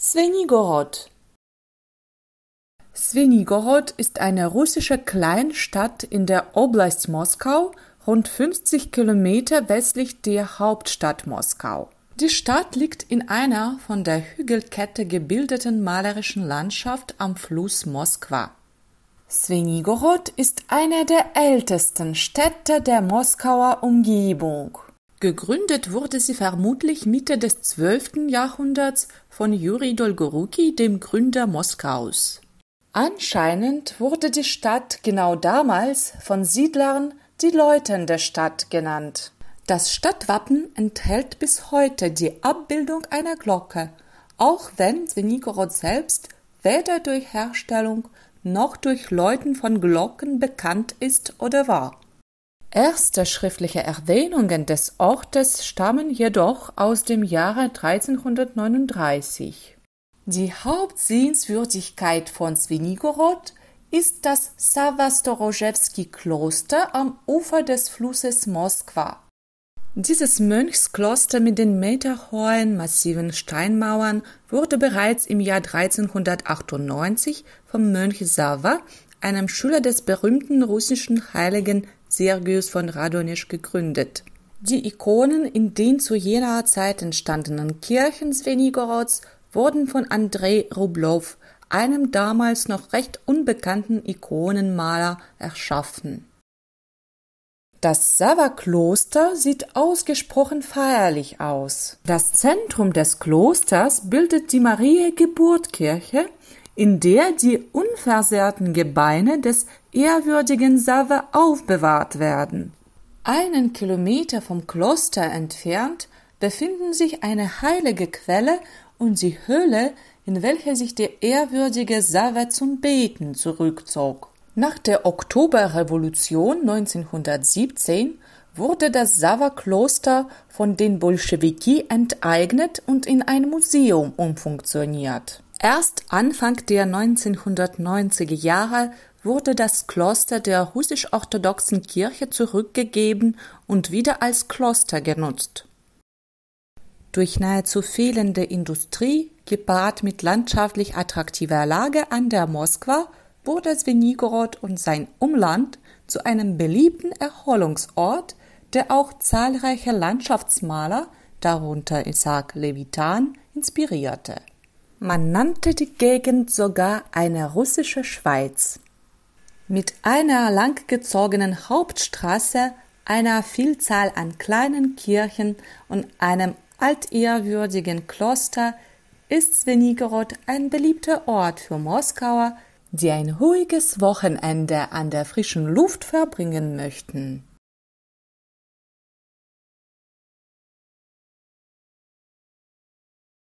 Svenigorod. Svenigorod ist eine russische Kleinstadt in der Oblast Moskau, rund 50 Kilometer westlich der Hauptstadt Moskau. Die Stadt liegt in einer von der Hügelkette gebildeten malerischen Landschaft am Fluss Moskwa. Svenigorod ist eine der ältesten Städte der Moskauer Umgebung. Gegründet wurde sie vermutlich Mitte des 12. Jahrhunderts von Juri Dolgoruki, dem Gründer Moskaus. Anscheinend wurde die Stadt genau damals von Siedlern die Leuten der Stadt genannt. Das Stadtwappen enthält bis heute die Abbildung einer Glocke, auch wenn Svenigorod selbst weder durch Herstellung noch durch Läuten von Glocken bekannt ist oder war. Erste schriftliche Erwähnungen des Ortes stammen jedoch aus dem Jahre 1339. Die Hauptsehenswürdigkeit von Svenigorod ist das Savastorojewski-Kloster am Ufer des Flusses Moskwa. Dieses Mönchskloster mit den meterhohen massiven Steinmauern wurde bereits im Jahr 1398 vom Mönch Sava, einem Schüler des berühmten russischen Heiligen Sergius von Radonisch gegründet. Die Ikonen in den zu jener Zeit entstandenen Kirchen Svenigorods wurden von Andrei Rublow, einem damals noch recht unbekannten Ikonenmaler, erschaffen. Das Sava-Kloster sieht ausgesprochen feierlich aus. Das Zentrum des Klosters bildet die marie geburt in der die unversehrten Gebeine des ehrwürdigen Save aufbewahrt werden. Einen Kilometer vom Kloster entfernt befinden sich eine heilige Quelle und die Höhle, in welche sich der ehrwürdige Save zum Beten zurückzog. Nach der Oktoberrevolution 1917 wurde das Sava-Kloster von den Bolschewiki enteignet und in ein Museum umfunktioniert. Erst Anfang der 1990er Jahre wurde das Kloster der russisch-orthodoxen Kirche zurückgegeben und wieder als Kloster genutzt. Durch nahezu fehlende Industrie, gepaart mit landschaftlich attraktiver Lage an der Moskwa, wurde Svenigorod und sein Umland zu einem beliebten Erholungsort, der auch zahlreiche Landschaftsmaler, darunter Isaac Levitan, inspirierte. Man nannte die Gegend sogar eine russische Schweiz. Mit einer langgezogenen Hauptstraße, einer Vielzahl an kleinen Kirchen und einem altehrwürdigen Kloster ist Svenigorod ein beliebter Ort für Moskauer, die ein ruhiges Wochenende an der frischen Luft verbringen möchten.